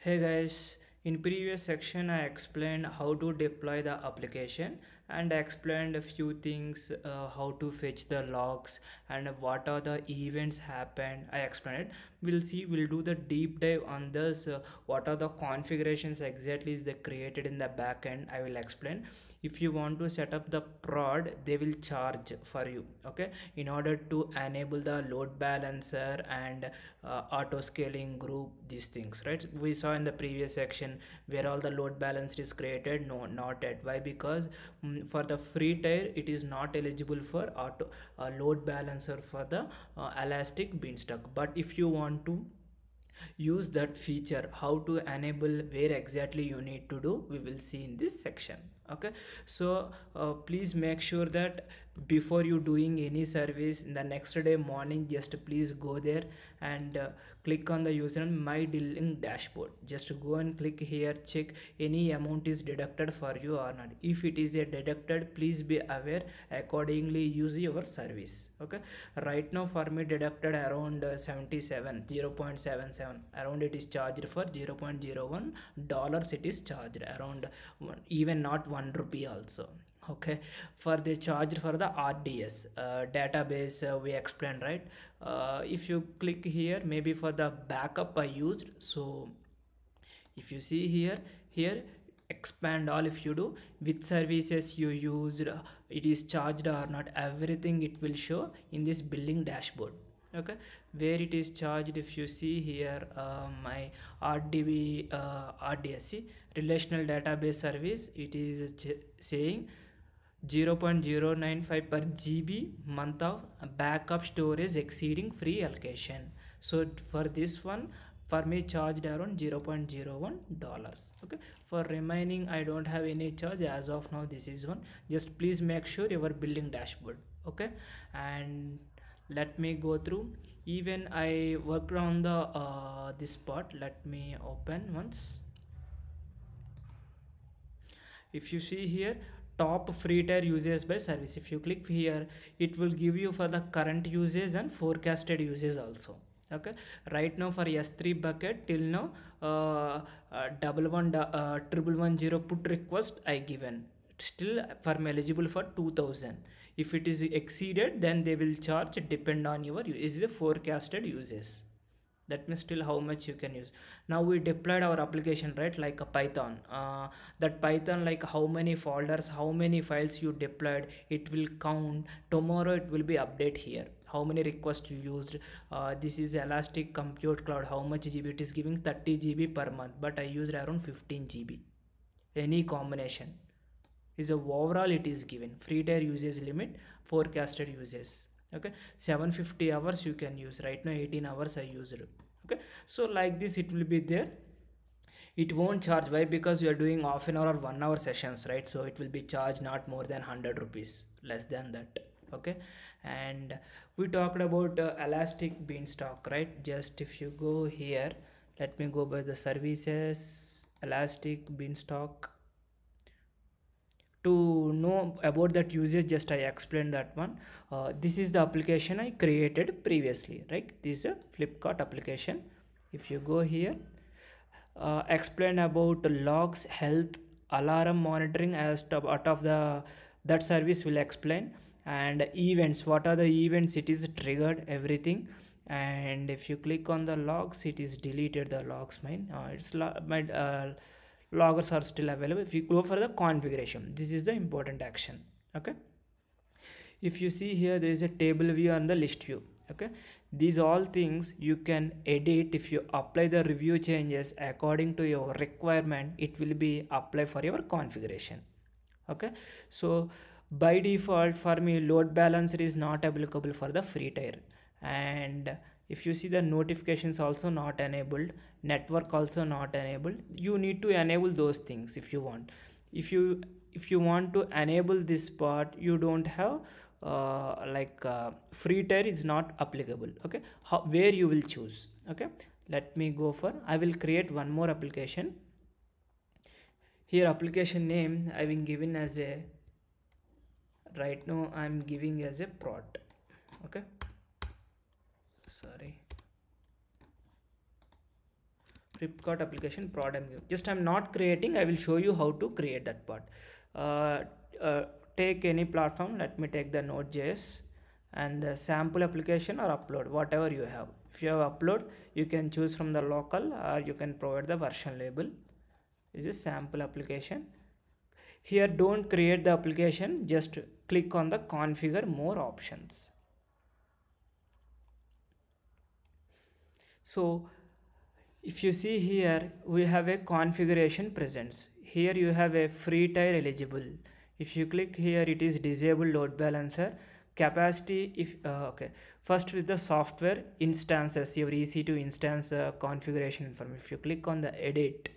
Hey guys, in previous section I explained how to deploy the application and I explained a few things uh, how to fetch the logs and what are the events happened. I explained it we'll see we'll do the deep dive on this uh, what are the configurations exactly is they created in the backend i will explain if you want to set up the prod they will charge for you okay in order to enable the load balancer and uh, auto scaling group these things right we saw in the previous section where all the load balancer is created no not yet why because mm, for the free tier it is not eligible for auto uh, load balancer for the uh, elastic beanstalk but if you want want to use that feature how to enable where exactly you need to do we will see in this section okay so uh, please make sure that before you doing any service in the next day morning just please go there and uh, click on the and my dealing dashboard just go and click here check any amount is deducted for you or not if it is a deducted please be aware accordingly use your service okay right now for me deducted around uh, 77 0.77 around it is charged for 0.01 dollars it is charged around one, even not one rupee also okay for the charge for the rds uh, database uh, we explained right uh, if you click here maybe for the backup i used so if you see here here expand all if you do which services you used uh, it is charged or not everything it will show in this billing dashboard okay where it is charged if you see here uh, my rdb uh, rdsc relational database service it is saying 0.095 per GB month of backup storage exceeding free allocation. So for this one, for me charged around 0.01 dollars okay for remaining i don't have any charge as of now this is one just please make sure your building dashboard okay and let me go through even i worked on the uh, this part let me open once if you see here top free tier uses by service if you click here it will give you for the current users and forecasted users also okay right now for s3 bucket till now uh, uh, double one uh, triple one zero put request i given still firm eligible for 2000 if it is exceeded then they will charge depend on your is the forecasted users that means still how much you can use now we deployed our application right like a python uh, that python like how many folders how many files you deployed it will count tomorrow it will be update here how many requests you used uh, this is elastic compute cloud how much gb it is giving 30 gb per month but i used around 15 gb any combination is a overall it is given free tier usage limit forecasted uses okay 750 hours you can use right now 18 hours i used okay so like this it will be there it won't charge why because you are doing half an hour or one hour sessions right so it will be charged not more than 100 rupees less than that okay and we talked about uh, elastic beanstalk right just if you go here let me go by the services elastic beanstalk to know about that usage just i explained that one uh, this is the application i created previously right this is a flipkart application if you go here uh, explain about logs health alarm monitoring as part of the that service will explain and events what are the events it is triggered everything and if you click on the logs it is deleted the logs mine uh, it's my uh, loggers are still available if you go for the configuration this is the important action okay if you see here there is a table view and the list view okay these all things you can edit if you apply the review changes according to your requirement it will be applied for your configuration okay so by default for me load balancer is not applicable for the free tier and if you see the notifications also not enabled network also not enabled you need to enable those things if you want if you if you want to enable this part you don't have uh, like uh, free tier is not applicable okay How, where you will choose okay let me go for i will create one more application here application name i been given as a right now i'm giving as a prod okay sorry Flipkart application prod i'm give. Just I'm not creating. I will show you how to create that part. Uh, uh, take any platform. Let me take the Node.js and the sample application or upload whatever you have. If you have upload, you can choose from the local or you can provide the version label. This is sample application. Here, don't create the application. Just click on the configure more options. so if you see here we have a configuration presence here you have a free tier eligible if you click here it is disable load balancer capacity if uh, okay first with the software instances your ec2 instance uh, configuration form. if you click on the edit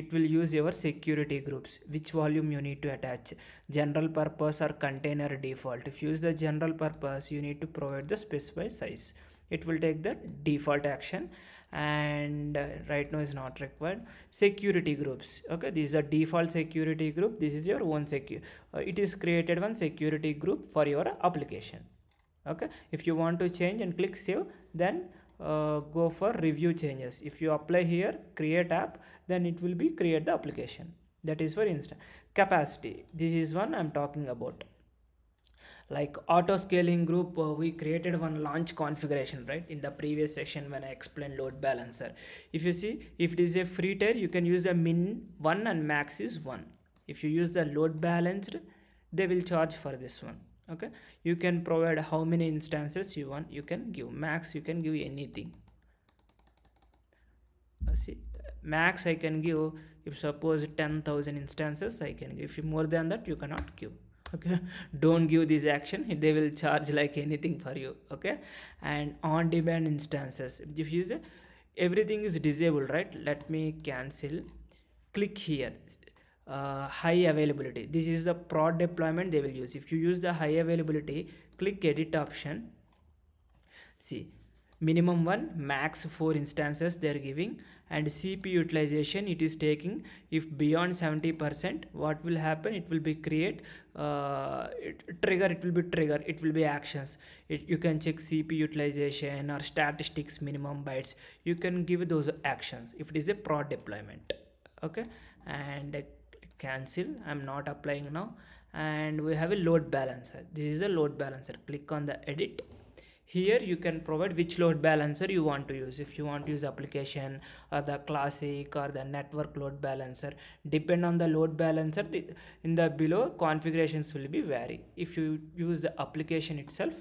it will use your security groups which volume you need to attach general purpose or container default if you use the general purpose you need to provide the specified size it will take the default action and uh, right now is not required security groups okay This is a default security group this is your own secure uh, it is created one security group for your application okay if you want to change and click save then uh, go for review changes if you apply here create app then it will be create the application that is for instance capacity this is one i'm talking about like auto scaling group uh, we created one launch configuration right in the previous session when i explained load balancer if you see if it is a free tier you can use the min one and max is one if you use the load balanced they will charge for this one okay you can provide how many instances you want you can give max you can give anything uh, see max i can give if suppose 10000 instances i can give if more than that you cannot give okay don't give this action they will charge like anything for you okay and on demand instances if you say everything is disabled right let me cancel click here uh, high availability this is the prod deployment they will use if you use the high availability click edit option see minimum one max four instances they are giving and CPU utilization it is taking if beyond 70% what will happen it will be create uh, it, trigger it will be trigger it will be actions it, you can check CPU utilization or statistics minimum bytes you can give those actions if it is a prod deployment okay and cancel I'm not applying now and we have a load balancer this is a load balancer click on the edit here you can provide which load balancer you want to use if you want to use application or the classic or the network load balancer depend on the load balancer the, in the below configurations will be vary if you use the application itself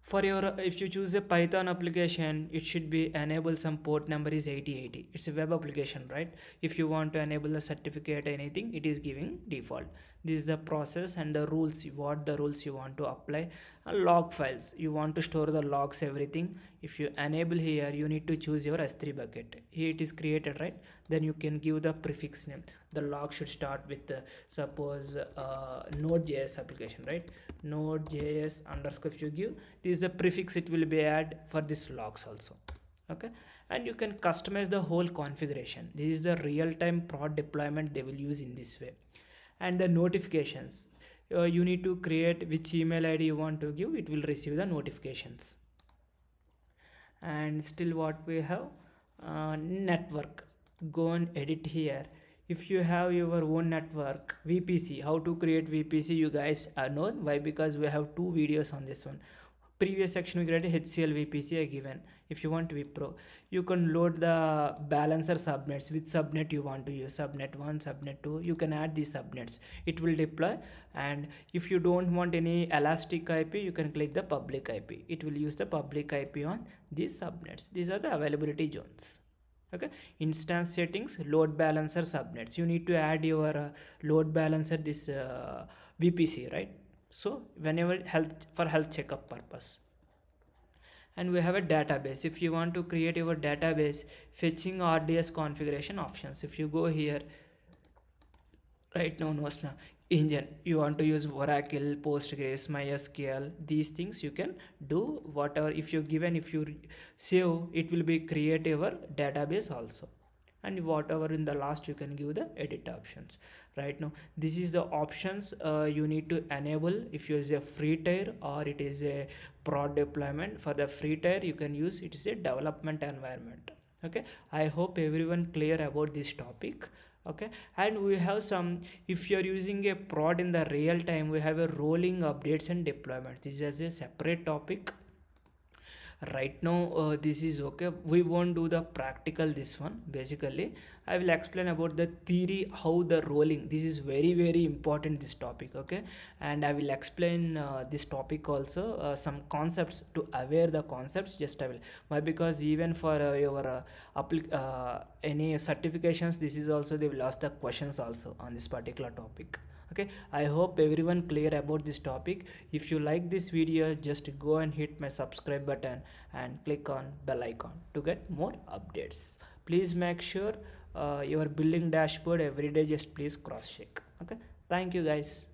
for your if you choose a python application it should be enable some port number is 8080 it's a web application right if you want to enable a certificate anything it is giving default this is the process and the rules what the rules you want to apply and uh, log files you want to store the logs everything if you enable here you need to choose your s3 bucket here it is created right then you can give the prefix name the log should start with uh, suppose uh, node.js application right node.js underscore if you give this is the prefix it will be add for this logs also okay and you can customize the whole configuration this is the real-time prod deployment they will use in this way and the notifications uh, you need to create which email id you want to give it will receive the notifications and still what we have uh, network go and edit here if you have your own network vpc how to create vpc you guys are known why because we have two videos on this one previous section we created HCL VPC given if you want Wipro you can load the balancer subnets which subnet you want to use subnet 1 subnet 2 you can add these subnets it will deploy and if you don't want any elastic IP you can click the public IP it will use the public IP on these subnets these are the availability zones okay instance settings load balancer subnets you need to add your uh, load balancer this uh, VPC right so whenever health for health checkup purpose and we have a database if you want to create your database fetching rds configuration options if you go here right now nosna engine you want to use oracle postgres mysql these things you can do whatever if you given if you save it will be create your database also and whatever in the last you can give the edit options right now this is the options uh, you need to enable if you use a free tier or it is a prod deployment for the free tier you can use it is a development environment okay i hope everyone clear about this topic okay and we have some if you are using a prod in the real time we have a rolling updates and deployments this is a separate topic right now uh, this is okay we won't do the practical this one basically i will explain about the theory how the rolling this is very very important this topic okay and i will explain uh, this topic also uh, some concepts to aware the concepts just i will why because even for uh, your uh, uh, any certifications this is also they will ask the questions also on this particular topic okay i hope everyone clear about this topic if you like this video just go and hit my subscribe button and click on bell icon to get more updates please make sure uh, your billing dashboard every day just please cross check okay thank you guys